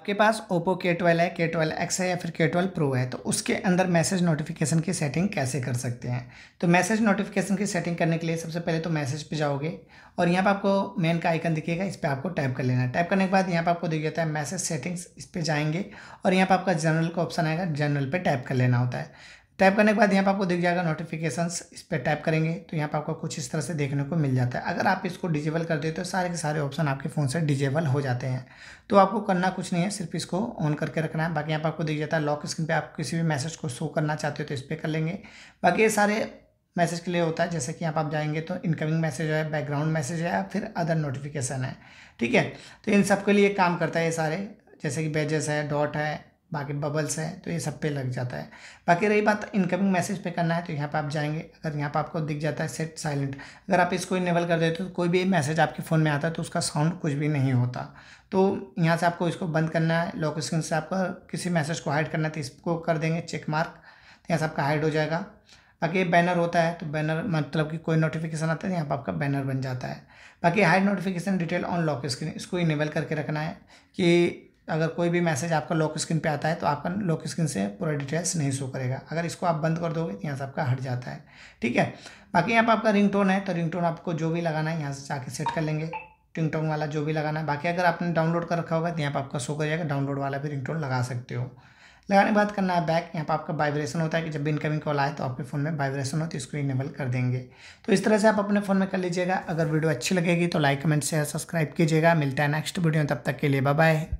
आपके पास ओप्पो के ट्वेल्व है के ट्वेल्व एक्स है या फिर के ट्वेल्व प्रो है तो उसके अंदर मैसेज नोटिफिकेशन की सेटिंग कैसे कर सकते हैं तो मैसेज नोटिफिकेशन की सेटिंग करने के लिए सबसे पहले तो मैसेज पे जाओगे और यहाँ पर आपको मेन का आइकन दिखेगा इस पर आपको टैप कर लेना है टैप करने के बाद यहाँ पर आपको दिख जाता है मैसेज सेटिंग्स इस पर जाएंगे और यहाँ पर आपका जनरल का ऑप्शन आएगा जनरल पर टैप कर लेना होता है टाइप करने के बाद यहाँ पर आपको दिख जाएगा नोटिफिकेशंस इस पर टाइप करेंगे तो यहाँ पर आपको कुछ इस तरह से देखने को मिल जाता है अगर आप इसको डिजेबल कर देते हो तो सारे के सारे ऑप्शन आपके फ़ोन से डिजेबल हो जाते हैं तो आपको करना कुछ नहीं है सिर्फ इसको ऑन करके रखना है बाकी यहाँ पर आपको दिख जाता है लॉक स्क्रीन पर आप किसी भी मैसेज को शो करना चाहते हो तो इस पर कर लेंगे बाकी ये सारे मैसेज के लिए होता है जैसे कि यहाँ आप जाएंगे तो इनकमिंग मैसेज है बैकग्राउंड मैसेज है फिर अदर नोटिफिकेशन है ठीक है तो इन सब के लिए काम करता है ये सारे जैसे कि बेजेस है डॉट है बाकी बबल्स हैं तो ये सब पे लग जाता है बाकी रही बात इनकमिंग मैसेज पे करना है तो यहाँ पे आप जाएंगे अगर यहाँ पे आपको दिख जाता है सेट साइलेंट अगर आप इसको इनेबल कर देते हो तो कोई भी मैसेज आपके फ़ोन में आता है तो उसका साउंड कुछ भी नहीं होता तो यहाँ से आपको इसको बंद करना है लॉक स्क्रीन से आपका किसी मैसेज को हाइड करना है तो इसको कर देंगे चेक मार्क तो यहाँ से आपका हाइड हो जाएगा बाकी बैनर होता है तो बैनर मतलब कि कोई नोटिफिकेशन आता है तो यहाँ पर आपका बैनर बन जाता है बाकी hide notification detail on lock screen इसको इनेबल करके रखना है कि अगर कोई भी मैसेज आपका लॉक स्क्रीन पे आता है तो आपका लॉक स्क्रीन से पूरा डिटेल्स नहीं शो करेगा अगर इसको आप बंद कर दोगे तो यहाँ से आपका हट जाता है ठीक है बाकी यहाँ पर आपका रिंग टोन है तो रिंग टोन आपको जो भी लगाना है यहाँ से जाके सेट कर लेंगे रिंग टोन वाला जो भी लगाना है बाकी अगर आपने डाउनलोड कर रखा होगा तो यहाँ पर आपका शो कर जाएगा डाउनलोड वाला भी रिंग टोन लगा सकते हो लगाने के बाद करना है बैक यहाँ पर आपका वाइब्रेशन होता है कि जब भी इनकमिंग कॉल आए तो आपके फ़ोन में वाइब्रेशन हो तो इसको इनेबल कर देंगे तो इस तरह से आप अपने फ़ोन में कर लीजिएगा अगर वीडियो अच्छी लगेगी तो लाइक कमेंट शेयर सब्सक्राइब कीजिएगा मिलता है नेक्स्ट वीडियो तब तक के लिए बाय